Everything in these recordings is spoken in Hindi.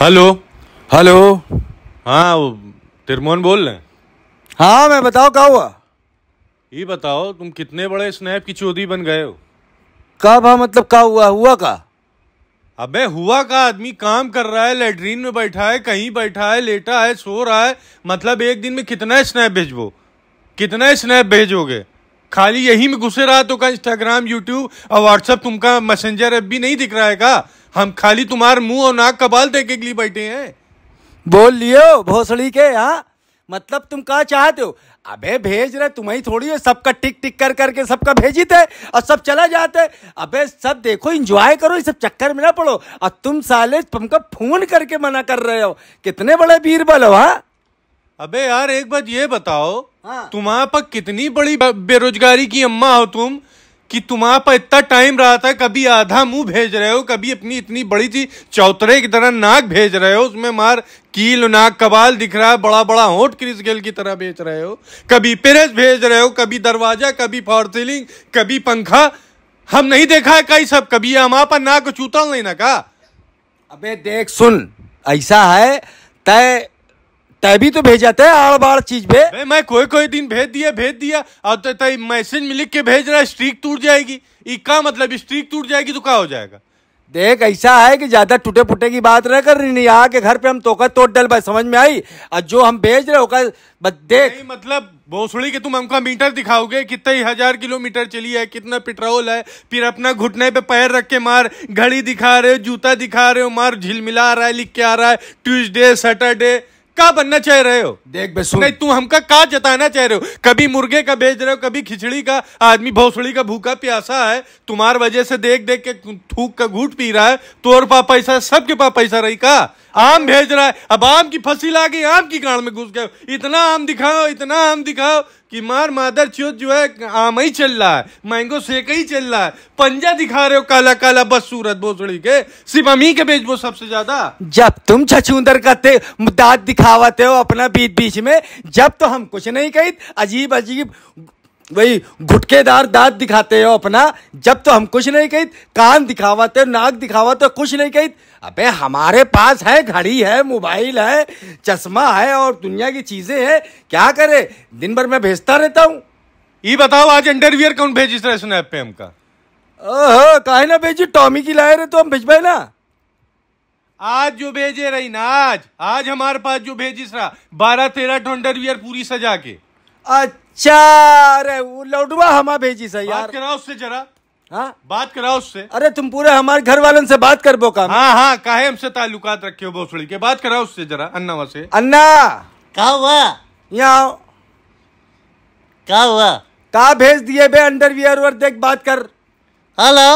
हेलो हेलो हाँ तिरमोहन बोल रहे हाँ मैं बताओ क्या हुआ ये बताओ तुम कितने बड़े स्नैप की चौधरी बन गए हो कब हाँ मतलब क्या हुआ हुआ का अबे हुआ का आदमी काम कर रहा है लेटरीन में बैठा है कहीं बैठा है लेटा है सो रहा है मतलब एक दिन में कितना स्नैप भेजो कितना स्नैप भेजोगे खाली यही में घुसे रहा तो का इंस्टाग्राम यूट्यूब और व्हाट्सएप तुमका मैसेंजर ऐप भी नहीं दिख रहा है का हम खाली तुम्हारे मुंह और नाक का बाल देखे के लिए बैठे हैं बोल लियो भोसड़ी के यहाँ मतलब तुम कहा चाहते हो अबे भेज रहे तुम्हें थोड़ी है सबका टिक टिक कर करके सबका भेजी थे और सब चला जाते अबे सब देखो इंजॉय करो ये सब चक्कर में ना पड़ो और तुम साले तुमको फोन करके मना कर रहे हो कितने बड़े बीरबल हो हाँ अबे यार एक बात ये बताओ हाँ। तुम्हारे पर कितनी बड़ी बेरोजगारी की अम्मा हो तुम कि तुम्हारा पर इतना टाइम रहा था कभी आधा मुंह भेज रहे हो कभी अपनी इतनी बड़ी सी चौतरे की तरह नाक भेज रहे हो उसमें मार कील नाक कबाल दिख रहा है बड़ा बड़ा होट क्रिस गेल की तरह भेज रहे हो कभी पेरेस भेज रहे हो कभी दरवाजा कभी फॉर सीलिंग कभी पंखा हम नहीं देखा है कई सब कभी हमारे पर नाक चूतल नहीं ना का अबे देख सुन ऐसा है तय तभी तो भेजा था आड़ बाड़ चीज पे मैं कोई कोई दिन भेज दिया भेज दिया और तो तय मैसेज में लिख के भेज रहा है स्ट्रीक टूट जाएगी ये का मतलब स्ट्रीक टूट जाएगी तो क्या हो जाएगा देख ऐसा है कि ज्यादा टूटे फूटे की बात न कर रही यहाँ के घर पे हम तोकर तोड़ डल भाई समझ में आई और जो हम भेज रहे होकर देख मतलब भोसड़ी के तुम हमको मीटर दिखाओगे कितने हजार किलोमीटर चली है कितना पेट्रोल है फिर अपना घुटने पे पैर रख के मार घड़ी दिखा रहे हो जूता दिखा रहे हो मार झिलमिला रहा है लिख के आ रहा है ट्यूजडे सैटरडे का बनना चाह रहे हो देख बस नहीं तू हमका का जताना चाह रहे हो कभी मुर्गे का भेज रहे हो कभी खिचड़ी का आदमी भौसड़ी का भूखा प्यासा है तुम्हार वजह से देख देख के थूक का घूट पी रहा है और पा पैसा सबके पास पैसा रही का आम भेज रहा है अब आम की फसी ला गई आम की गाड़ में घुस गए इतना आम दिखाओ इतना आम दिखाओ कि मार मादर चोत जो है आम ही चल रहा है मैंगो सेक ही चल रहा है पंजा दिखा रहे हो काला काला बस सूरत भोसड़ी के सिर्फ अमी के बेच बेचबो सबसे ज्यादा जब तुम छछूंदर करते दाँत दिखावाते हो अपना बीच बीच में जब तो हम कुछ नहीं कही अजीब अजीब वही घुटकेदार दांत दिखाते हो अपना जब तो हम कुछ नहीं कही कान दिखावाते हो नाक दिखावाते हो कुछ नहीं कही अबे हमारे पास है घड़ी है मोबाइल है चश्मा है और दुनिया की चीज़ें हैं क्या करे दिन भर मैं भेजता रहता हूँ ये बताओ आज अंडरवियर कौन भेजिस रहे स्नैप पे हमका ओहो काहे ना भेजी टॉमी की लाए रहे तो हम भेजवाए ना आज जो भेजे रही ना आज आज हमारे पास जो भेजिस रहा बारह तेरह अंडरवियर पूरी सजा के अच्छा अच्छा वो लौटुआ हमा भेजी सही बात करा उससे जरा हाँ बात करा उससे अरे तुम पूरे हमारे घर वालों से बात कर बो काम हाँ हाँ काहे हमसे ताल्लुकात रखे हो भोसड़ी के बात करा उससे जरा अन्ना से अन्ना कहा हुआ यहाँ आओ हुआ कहा भेज दिए बे अंडरवियर और देख बात कर हेलो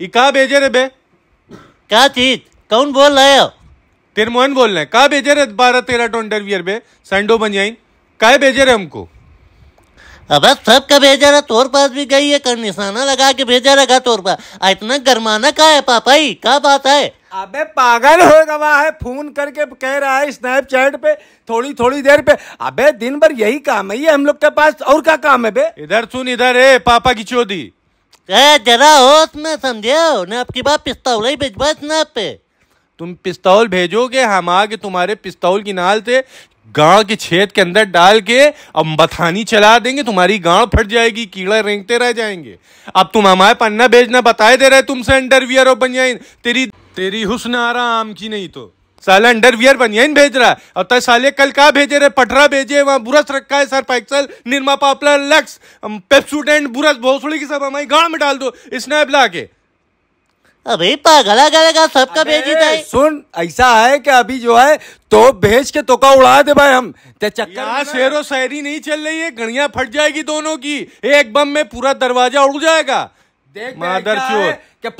ये कहा भेजे रे बे का चीज कौन बोल रहे हो तेरे मोहन बोल रहे हैं कहा भेजे रे बारह तेरह टो तो अंडरवियर बे संडो बन जाए कहा भेजे रे हमको अब सबका भेजा रहा तोर पास भी गई है कर निशाना लगा के भेजा रखा तोर पास इतना गरमाना का है पापा ही क्या बात है अबे पागल हो गवा है फोन करके कह रहा है स्नैपचैट पे थोड़ी थोड़ी देर पे अबे दिन भर यही काम है ये हम लोग के पास और क्या काम है बे इधर सुन इधर है पापा की चोदी जरा हो में समझे आपकी बात पिस्तौल ही भेजवा स्नैप पे तुम पिस्तौल भेजोगे हम आगे तुम्हारे पिस्तौल की नाल से गांव के छेद के अंदर डाल के अब बथानी चला देंगे तुम्हारी गांव फट जाएगी कीड़ा रेंगते रह जाएंगे अब तुम हमारे पन्ना भेजना बताए दे रहे तुमसे अंडरवियर और बनियाइन तेरी तेरी हुस्न आरा आम की नहीं तो साला अंडरवियर बनियाइन भेज रहा है अब तक साले कल का भेजे रहे पटरा भेजे वहां बुरस रखा है सर पैक्सल निर्मा पापलर लक्स पेप्सूडेंट बुरस भोसड़ी की सब हमारी गांव में डाल दो स्नैप ला के अभी पागला गलेगा सबका भेजी जाए सुन ऐसा है कि अभी जो है तो भेज के तोका उड़ा दे भाई हम ते चक्कर शेरो शहरी नहीं चल रही है गड़िया फट जाएगी दोनों की एक बम में पूरा दरवाजा उड़ जाएगा देख मादर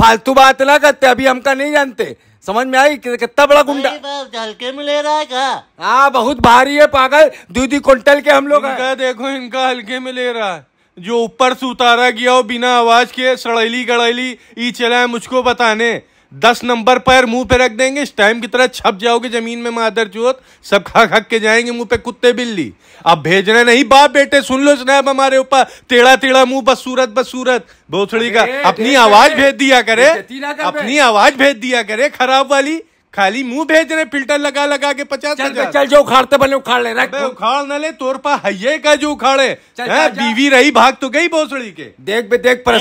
फालतू बात ना करते अभी हमका नहीं जानते समझ में आई कितना बड़ा गुंडा झलके में ले रहा है हाँ बहुत भारी है पागल दूधी कुंटल के हम लोग देखो इनका हल्के में ले रहा है जो ऊपर से उतारा गया हो बिना आवाज के सड़ैली गड़ैली ई चला है मुझको बताने दस नंबर पर मुंह पे रख देंगे इस टाइम की तरह छप जाओगे जमीन में मादर चोत सब खा खक के जाएंगे मुंह पे कुत्ते बिल्ली अब भेजना नहीं बाप बेटे सुन लो जनाब हमारे ऊपर टेढ़ा टेढ़ा मुंह बसूरत बसूरत भोसड़ी का अपनी आवाज भेज दिया करे अपनी आवाज भेज दिया करे खराब वाली खाली मुंह भेज रहे फिल्टर लगा लगा के पचास चल, चल जो उखाड़ते बने उखाड़ ले रख उखाड़ न ले तोर पा हये का जो उखाड़े बीवी रही भाग तो गई भोसड़ी के देख बे देख पर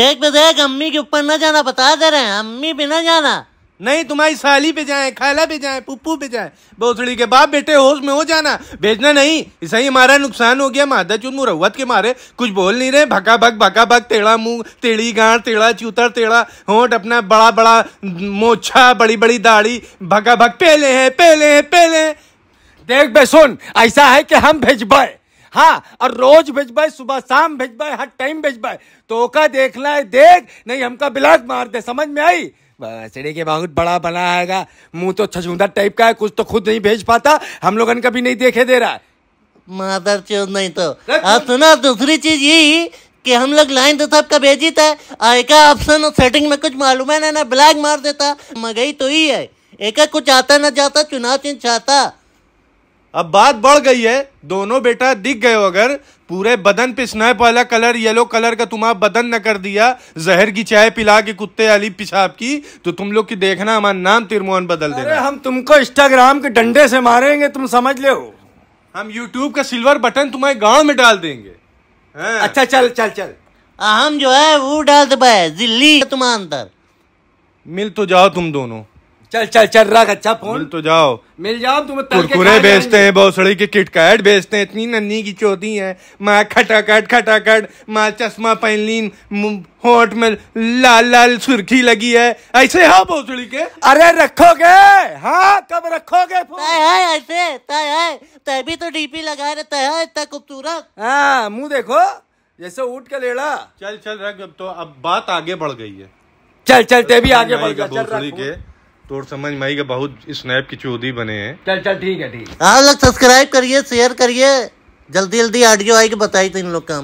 देख बे देख अम्मी के ऊपर न जाना बता दे रहे हैं अम्मी भी जाना नहीं तुम्हारी साली पे जाए खाला पे जाए पुप्पू पे जाए बोसड़ी के बाप बेटे होश में हो जाना भेजना नहीं सही हमारा नुकसान हो गया मादा चुन मुरवत के मारे कुछ बोल नहीं रहे भका भक भका भक तेड़ा मुंह टेढ़ी गांड टेढ़ा चूतर टेढ़ा होंठ अपना बड़ा बड़ा मोछा बड़ी बड़ी दाढ़ी भका भक पहले है पहले है पहले देख बे सुन ऐसा है कि हम भेजबाए हाँ और रोज भेजबाए सुबह शाम भेजबाए हर टाइम भेजबाए तो देखना है देख नहीं हमका बिलाक मार दे समझ में आई बसड़े के बहुत बड़ा बना आएगा मुंह तो छछूंदा टाइप का है कुछ तो खुद नहीं भेज पाता हम लोगन कभी नहीं देखे दे रहा है मादर चोद नहीं तो और सुना दूसरी चीज यही कि हम लोग लाइन तो सबका भेजी था एक ऑप्शन और सेटिंग में कुछ मालूम है ना ना ब्लैक मार देता मगई तो ही है एक कुछ आता ना जाता चुनाव चिन्ह चाहता अब बात बढ़ गई है दोनों बेटा दिख गए अगर पूरे बदन पे स्नैप वाला कलर येलो कलर का तुम्हारा बदन न कर दिया जहर की चाय पिला के कुत्ते वाली पिशाब की तो तुम लोग की देखना हमारा नाम तिरमोहन बदल देना हम तुमको इंस्टाग्राम के डंडे से मारेंगे तुम समझ ले हम यूट्यूब का सिल्वर बटन तुम्हारे गांव में डाल देंगे हाँ। अच्छा चल चल चल हम जो है वो डाल दे दिल्ली तुम्हारा अंदर मिल तो जाओ तुम दोनों चल चल चल रख अच्छा फोन मिल तो जाओ मिल जाओ तुम्हें कुरकुरे बेचते हैं सड़ी की किटकैट बेचते हैं इतनी नन्ही की चोटी है माँ खटाखट खटाखट माँ चश्मा पहन ली होठ में लाल लाल सुर्खी लगी है ऐसे हो बौसड़ी के अरे रखोगे हाँ कब रखोगे है ऐसे तय है तय भी तो डीपी लगा रहे तय है इतना खूबसूरत हाँ मुँह देखो जैसे उठ के लेड़ा चल चल रख अब तो अब बात आगे बढ़ गई है चल चल ते भी आगे बढ़ गया चल रख तोड़ समझ में आई बहुत स्नैप की चौधरी बने हैं चल चल ठीक है ठीक है हाँ, आप लोग सब्सक्राइब करिए शेयर करिए जल्दी जल्दी ऑडियो आई बताई तो इन लोग का